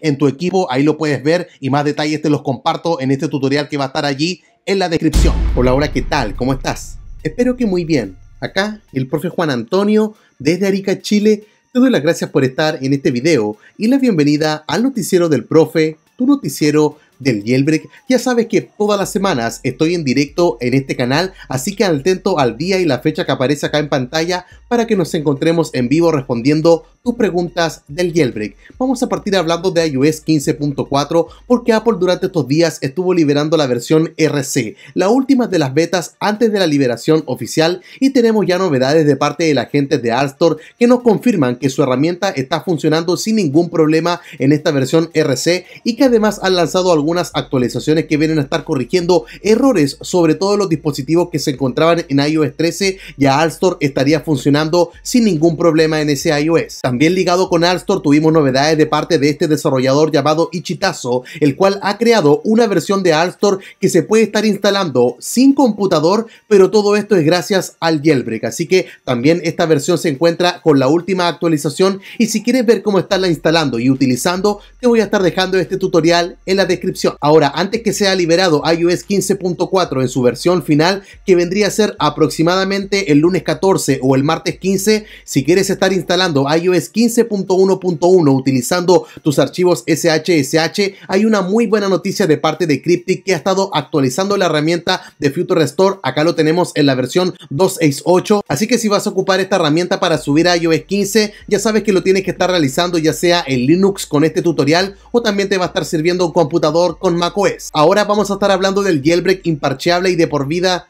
en tu equipo. Ahí lo puedes ver y más detalles te los comparto en este tutorial que va a estar allí en la descripción. Hola, hola, ¿qué tal? ¿Cómo estás? Espero que muy bien. Acá el profe Juan Antonio desde Arica, Chile. Te doy las gracias por estar en este video y la bienvenida al noticiero del profe, tu noticiero del Yelbrek. Ya sabes que todas las semanas estoy en directo en este canal, así que atento al día y la fecha que aparece acá en pantalla para que nos encontremos en vivo respondiendo preguntas del jailbreak. Vamos a partir hablando de iOS 15.4 porque Apple durante estos días estuvo liberando la versión RC, la última de las betas antes de la liberación oficial y tenemos ya novedades de parte de la gente de Alstor que nos confirman que su herramienta está funcionando sin ningún problema en esta versión RC y que además han lanzado algunas actualizaciones que vienen a estar corrigiendo errores sobre todos los dispositivos que se encontraban en iOS 13 ya Alstor estaría funcionando sin ningún problema en ese iOS bien ligado con Alstor tuvimos novedades de parte de este desarrollador llamado Ichitazo, el cual ha creado una versión de Alstor que se puede estar instalando sin computador, pero todo esto es gracias al jailbreak. Así que también esta versión se encuentra con la última actualización y si quieres ver cómo estarla instalando y utilizando, te voy a estar dejando este tutorial en la descripción. Ahora, antes que sea liberado iOS 15.4 en su versión final, que vendría a ser aproximadamente el lunes 14 o el martes 15, si quieres estar instalando iOS 15.1.1 utilizando tus archivos SHSH, hay una muy buena noticia de parte de Cryptic que ha estado actualizando la herramienta de Future Restore. Acá lo tenemos en la versión 268. Así que si vas a ocupar esta herramienta para subir a iOS 15, ya sabes que lo tienes que estar realizando ya sea en Linux con este tutorial o también te va a estar sirviendo un computador con macOS. Ahora vamos a estar hablando del jailbreak imparcheable y de por vida.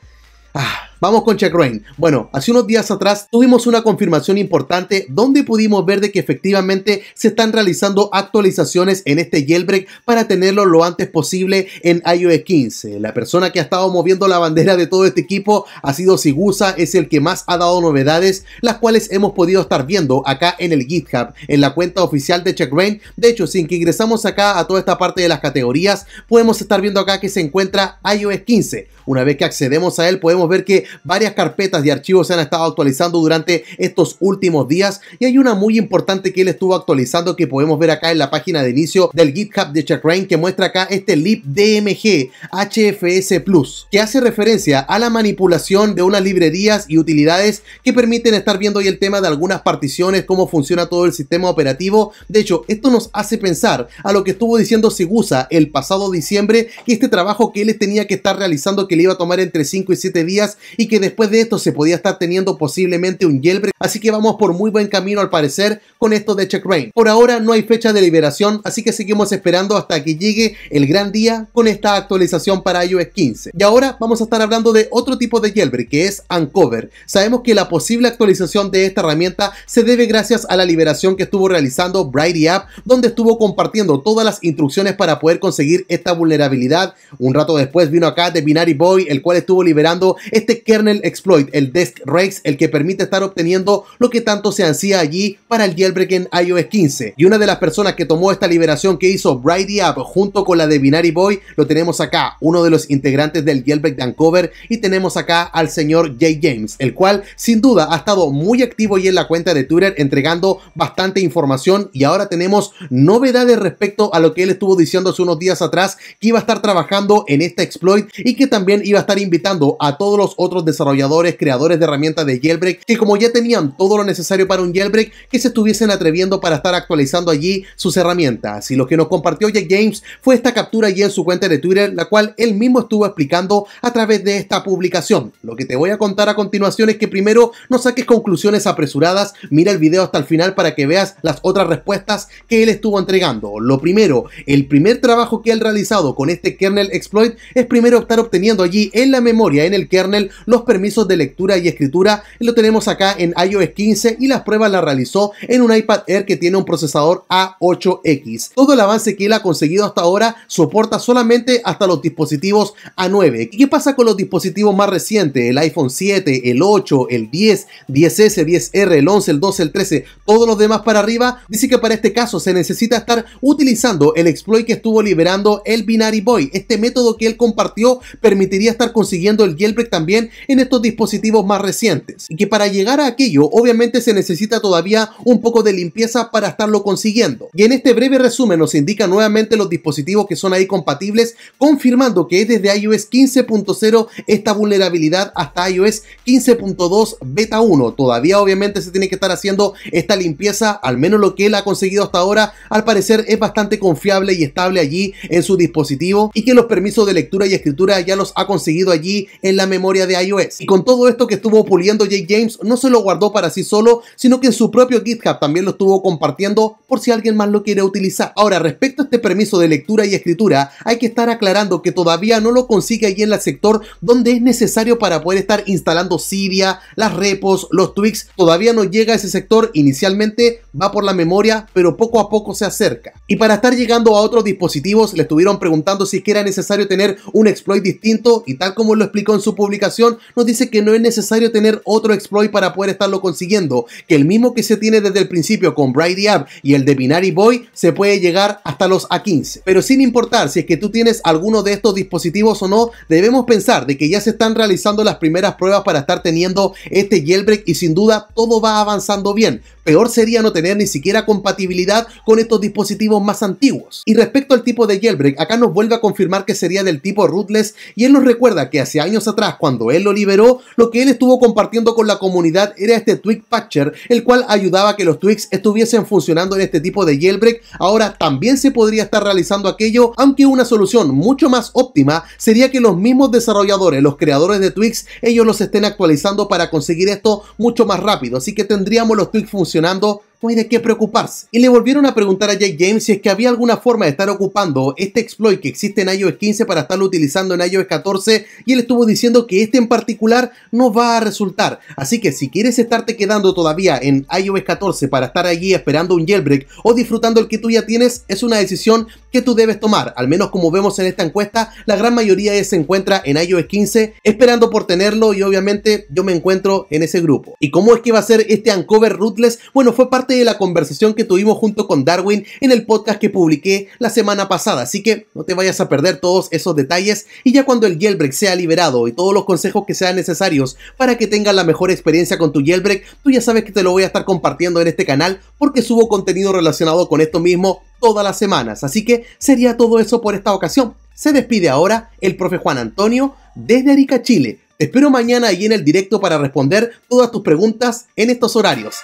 Ah, Vamos con Rain. Bueno, hace unos días atrás tuvimos una confirmación importante donde pudimos ver de que efectivamente se están realizando actualizaciones en este jailbreak para tenerlo lo antes posible en iOS 15. La persona que ha estado moviendo la bandera de todo este equipo ha sido Sigusa, es el que más ha dado novedades, las cuales hemos podido estar viendo acá en el GitHub, en la cuenta oficial de Checkrain. De hecho, sin que ingresamos acá a toda esta parte de las categorías, podemos estar viendo acá que se encuentra iOS 15. Una vez que accedemos a él, podemos ver que varias carpetas de archivos se han estado actualizando durante estos últimos días y hay una muy importante que él estuvo actualizando que podemos ver acá en la página de inicio del GitHub de Chakrain. que muestra acá este libdmg HFS Plus que hace referencia a la manipulación de unas librerías y utilidades que permiten estar viendo hoy el tema de algunas particiones, cómo funciona todo el sistema operativo. De hecho, esto nos hace pensar a lo que estuvo diciendo Sigusa el pasado diciembre, que este trabajo que él tenía que estar realizando que le iba a tomar entre 5 y 7 días y que después de esto se podía estar teniendo posiblemente un jailbreak, así que vamos por muy buen camino al parecer con esto de Check Rain. Por ahora no hay fecha de liberación, así que seguimos esperando hasta que llegue el gran día con esta actualización para iOS 15. Y ahora vamos a estar hablando de otro tipo de jailbreak que es Uncover. Sabemos que la posible actualización de esta herramienta se debe gracias a la liberación que estuvo realizando Brighty App, donde estuvo compartiendo todas las instrucciones para poder conseguir esta vulnerabilidad. Un rato después vino acá de Binary Boy, el cual estuvo liberando este kernel exploit, el desk rex, el que permite estar obteniendo lo que tanto se hacía allí para el jailbreak en iOS 15. Y una de las personas que tomó esta liberación que hizo Brady App junto con la de Binary Boy, lo tenemos acá, uno de los integrantes del jailbreak de Uncover, y tenemos acá al señor Jay James, el cual sin duda ha estado muy activo y en la cuenta de Twitter entregando bastante información y ahora tenemos novedades respecto a lo que él estuvo diciendo hace unos días atrás que iba a estar trabajando en este exploit y que también iba a estar invitando a todos los otros desarrolladores, creadores de herramientas de jailbreak, que como ya tenían todo lo necesario para un jailbreak, que se estuviesen atreviendo para estar actualizando allí sus herramientas. Y lo que nos compartió Jack James fue esta captura allí en su cuenta de Twitter, la cual él mismo estuvo explicando a través de esta publicación. Lo que te voy a contar a continuación es que primero no saques conclusiones apresuradas, mira el video hasta el final para que veas las otras respuestas que él estuvo entregando. Lo primero, el primer trabajo que él realizado con este kernel exploit es primero estar obteniendo allí en la memoria, en el kernel, los permisos de lectura y escritura lo tenemos acá en iOS 15 y las pruebas la realizó en un iPad Air que tiene un procesador A8X. Todo el avance que él ha conseguido hasta ahora soporta solamente hasta los dispositivos A9. ¿Y qué pasa con los dispositivos más recientes? El iPhone 7, el 8, el 10, 10S, 10R, el 11, el 12, el 13, todos los demás para arriba. Dice que para este caso se necesita estar utilizando el exploit que estuvo liberando el Binary Boy. Este método que él compartió permitiría estar consiguiendo el jailbreak también en estos dispositivos más recientes. Y que para llegar a aquello obviamente se necesita todavía un poco de limpieza para estarlo consiguiendo. Y en este breve resumen nos indica nuevamente los dispositivos que son ahí compatibles, confirmando que es desde iOS 15.0 esta vulnerabilidad hasta iOS 15.2 beta 1. Todavía obviamente se tiene que estar haciendo esta limpieza, al menos lo que él ha conseguido hasta ahora, al parecer es bastante confiable y estable allí en su dispositivo y que los permisos de lectura y escritura ya los ha conseguido allí en la memoria de iOS y con todo esto que estuvo puliendo Jake James, no se lo guardó para sí solo, sino que en su propio GitHub también lo estuvo compartiendo por si alguien más lo quiere utilizar. Ahora, respecto a este permiso de lectura y escritura, hay que estar aclarando que todavía no lo consigue ahí en el sector donde es necesario para poder estar instalando Siria, las repos, los tweaks. Todavía no llega a ese sector, inicialmente va por la memoria, pero poco a poco se acerca. Y para estar llegando a otros dispositivos, le estuvieron preguntando si es que era necesario tener un exploit distinto y tal como lo explicó en su publicación, nos dice que no es necesario tener otro exploit para poder estarlo consiguiendo, que el mismo que se tiene desde el principio con Brady App y el de Binary Boy se puede llegar hasta los A15. Pero sin importar si es que tú tienes alguno de estos dispositivos o no, debemos pensar de que ya se están realizando las primeras pruebas para estar teniendo este jailbreak y sin duda todo va avanzando bien. Peor sería no tener ni siquiera compatibilidad con estos dispositivos más antiguos. Y respecto al tipo de jailbreak, acá nos vuelve a confirmar que sería del tipo rootless y él nos recuerda que hace años atrás cuando él él lo liberó, lo que él estuvo compartiendo con la comunidad era este Twig Patcher, el cual ayudaba a que los Twigs estuviesen funcionando en este tipo de jailbreak. Ahora también se podría estar realizando aquello, aunque una solución mucho más óptima sería que los mismos desarrolladores, los creadores de Twigs, ellos los estén actualizando para conseguir esto mucho más rápido. Así que tendríamos los Twigs funcionando pues de qué preocuparse. Y le volvieron a preguntar a Jake James si es que había alguna forma de estar ocupando este exploit que existe en iOS 15 para estarlo utilizando en iOS 14 y él estuvo diciendo que este en particular no va a resultar. Así que si quieres estarte quedando todavía en iOS 14 para estar allí esperando un jailbreak o disfrutando el que tú ya tienes, es una decisión que tú debes tomar. Al menos como vemos en esta encuesta, la gran mayoría se encuentra en iOS 15 esperando por tenerlo y obviamente yo me encuentro en ese grupo. ¿Y cómo es que va a ser este Uncover Ruthless? Bueno, fue parte de la conversación que tuvimos junto con Darwin en el podcast que publiqué la semana pasada, así que no te vayas a perder todos esos detalles y ya cuando el jailbreak sea liberado y todos los consejos que sean necesarios para que tengas la mejor experiencia con tu jailbreak, tú ya sabes que te lo voy a estar compartiendo en este canal porque subo contenido relacionado con esto mismo todas las semanas. Así que sería todo eso por esta ocasión. Se despide ahora el profe Juan Antonio desde Arica, Chile. Te espero mañana ahí en el directo para responder todas tus preguntas en estos horarios.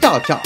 Chao, chao.